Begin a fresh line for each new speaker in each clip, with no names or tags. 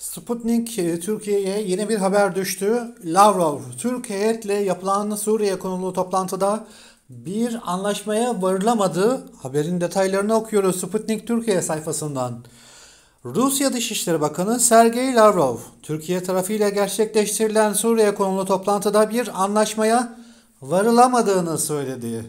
Sputnik e, Türkiye'ye yeni bir haber düştü. Lavrov, Türk heyetle yapılan Suriye konulu toplantıda bir anlaşmaya varılamadı. Haberin detaylarını okuyoruz Sputnik Türkiye sayfasından. Rusya Dışişleri Bakanı Sergey Lavrov, Türkiye tarafıyla gerçekleştirilen Suriye konulu toplantıda bir anlaşmaya varılamadığını söyledi.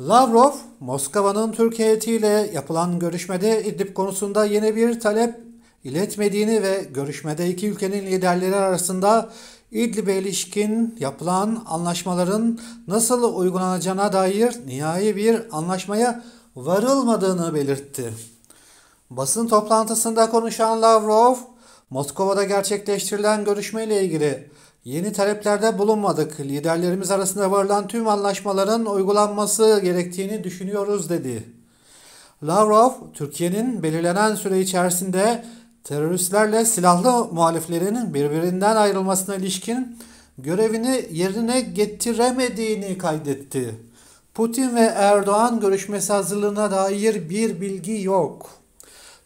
Lavrov, Moskova'nın Türkiye heyetiyle yapılan görüşmede İdlib konusunda yeni bir talep iletmediğini ve görüşmede iki ülkenin liderleri arasında İdlib'e ilişkin yapılan anlaşmaların nasıl uygulanacağına dair nihai bir anlaşmaya varılmadığını belirtti. Basın toplantısında konuşan Lavrov, Moskova'da gerçekleştirilen görüşmeyle ilgili yeni taleplerde bulunmadık. Liderlerimiz arasında varılan tüm anlaşmaların uygulanması gerektiğini düşünüyoruz dedi. Lavrov, Türkiye'nin belirlenen süre içerisinde teröristlerle silahlı muhaliflerinin birbirinden ayrılmasına ilişkin görevini yerine getiremediğini kaydetti. Putin ve Erdoğan görüşmesi hazırlığına dair bir bilgi yok.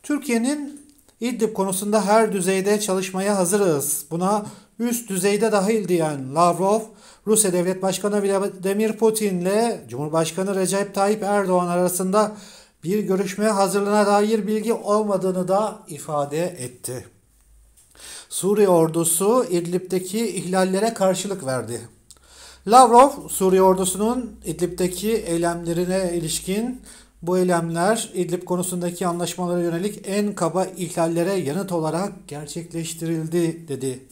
Türkiye'nin İdlib konusunda her düzeyde çalışmaya hazırız. Buna üst düzeyde dahil diyen Lavrov, Rusya Devlet Başkanı Vladimir Putin ile Cumhurbaşkanı Recep Tayyip Erdoğan arasında bir görüşmeye hazırlığına dair bilgi olmadığını da ifade etti. Suriye ordusu İdlib'deki ihlallere karşılık verdi. Lavrov, Suriye ordusunun İdlib'deki eylemlerine ilişkin bu eylemler İdlib konusundaki anlaşmalara yönelik en kaba ihlallere yanıt olarak gerçekleştirildi dedi.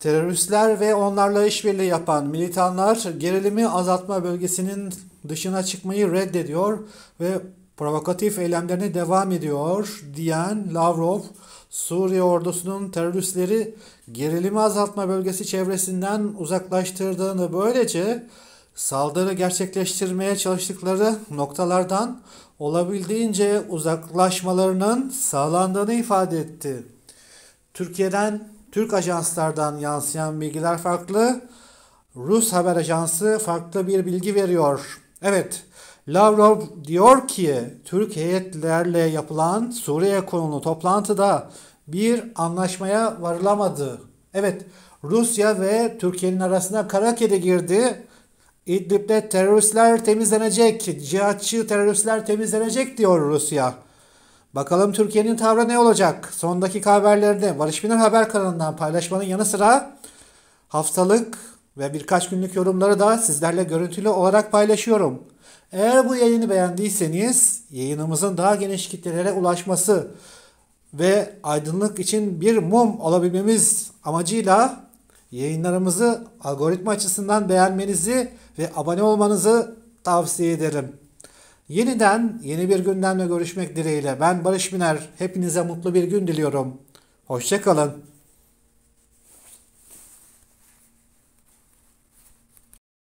Teröristler ve onlarla işbirliği yapan militanlar gerilimi azaltma bölgesinin dışına çıkmayı reddediyor ve provokatif eylemlerine devam ediyor diyen Lavrov, Suriye ordusunun teröristleri gerilimi azaltma bölgesi çevresinden uzaklaştırdığını böylece saldırı gerçekleştirmeye çalıştıkları noktalardan olabildiğince uzaklaşmalarının sağlandığını ifade etti. Türkiye'den Türk ajanslardan yansıyan bilgiler farklı. Rus haber ajansı farklı bir bilgi veriyor. Evet, Lavrov diyor ki Türk heyetlerle yapılan Suriye konulu toplantıda bir anlaşmaya varılamadı. Evet Rusya ve Türkiye'nin arasına kara kedi girdi. İdlib'de teröristler temizlenecek, cihatçı teröristler temizlenecek diyor Rusya. Bakalım Türkiye'nin tavrı ne olacak? Son dakika haberlerini Barış Binler Haber kanalından paylaşmanın yanı sıra haftalık ve birkaç günlük yorumları da sizlerle görüntülü olarak paylaşıyorum. Eğer bu yayını beğendiyseniz yayınımızın daha geniş kitlelere ulaşması ve aydınlık için bir mum olabilmemiz amacıyla yayınlarımızı algoritma açısından beğenmenizi ve abone olmanızı tavsiye ederim. Yeniden yeni bir gündemle görüşmek dileğiyle ben Barış Biner. Hepinize mutlu bir gün diliyorum. Hoşçakalın.